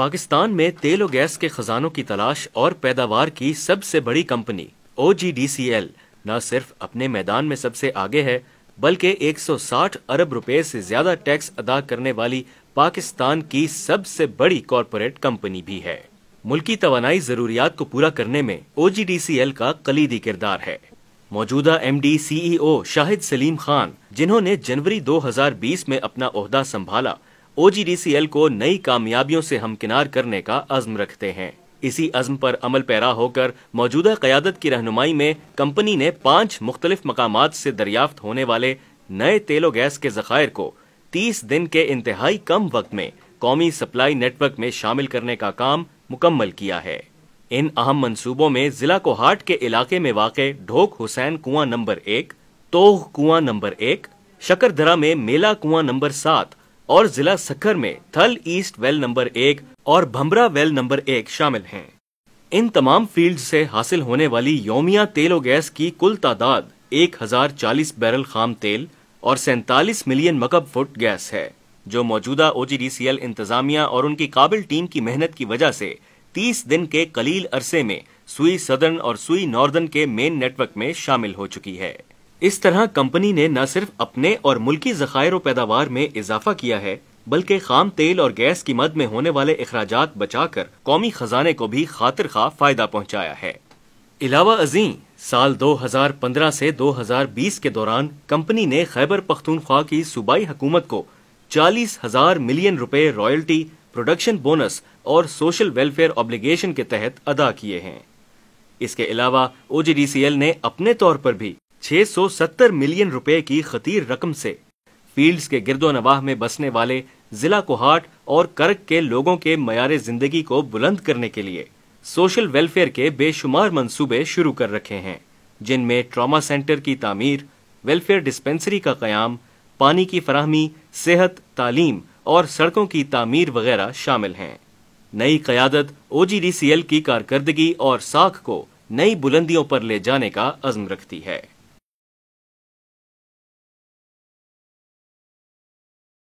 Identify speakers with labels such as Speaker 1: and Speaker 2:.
Speaker 1: पाकिस्तान में तेल और गैस के खजानों की तलाश और पैदावार की सबसे बड़ी कंपनी ओ न सिर्फ अपने मैदान में सबसे आगे है बल्कि 160 अरब रुपए से ज्यादा टैक्स अदा करने वाली पाकिस्तान की सबसे बड़ी कॉरपोरेट कंपनी भी है मुल्की तोानाई जरूरियात को पूरा करने में ओ का कलीदी किरदार है मौजूदा M D C E O Shahid Salim Khan जिन्होंने जनवरी 2020 में अपना संभाला ओ को नई कामयाबियों से हमकिनार करने का अज्म रखते हैं इसी अज्म पर अमल पैरा होकर मौजूदा क़्यादत की रहनुमाई में कंपनी ने पाँच मुख्तलिफ मकाम से दरियाफ्त होने वाले नए तेलो गैस के ज़खायर को तीस दिन के इंतहाई कम वक्त में कौमी सप्लाई नेटवर्क में शामिल करने का काम मुकम्मल किया है इन अहम मंसूबों में जिला कोहाट के इलाके में वाक़ ढोक हुसैन कुआं नंबर एक तोह कुआं नंबर एक शकरधरा में मेला कुआं नंबर सात और जिला सक्कर में थल ईस्ट वेल नंबर एक और भमरा वेल नंबर एक शामिल हैं इन तमाम फील्ड से हासिल होने वाली योमिया तेलो गैस की कुल तादाद 1040 बैरल खाम तेल और सैतालीस मिलियन मकब फुट गैस है जो मौजूदा ओ इंतजामिया और उनकी काबिल टीम की मेहनत की वजह से 30 दिन के कलील अरसे में सुई सदर्न और सुई नॉर्दर्न के मेन नेटवर्क में शामिल हो चुकी है इस तरह कंपनी ने न सिर्फ अपने और मुल्की जखायर पैदावार में इजाफा किया है बल्कि खाम तेल और गैस की मद में होने वाले अखराज बचाकर कौमी खजाने को भी खातिर खा फायदा पहुँचाया है इलावा अजी साल 2015 से 2020 के दौरान कंपनी ने खैबर पख्तूनख्वा की सूबाई हुकूमत को चालीस हजार मिलियन रुपए रॉयल्टी प्रोडक्शन बोनस और सोशल वेलफेयर ऑब्लिगेशन के तहत अदा किए हैं इसके अलावा ओ ने अपने तौर पर भी 670 मिलियन रुपए की खतीर रकम से फील्ड्स के गिरदो नवाह में बसने वाले जिला कोहाट और करक के लोगों के मैार जिंदगी को बुलंद करने के लिए सोशल वेलफेयर के बेशुमार मंसूबे शुरू कर रखे हैं जिनमें ट्रामा सेंटर की तामीर वेलफेयर डिस्पेंसरी का क्याम पानी की फराहमी सेहत तालीम और सड़कों की तामीर वगैरह शामिल हैं नई क्यादत ओ जी डी सी एल की कारकर्दगी और साख को नई बुलंदियों पर ले जाने का अज़म रखती है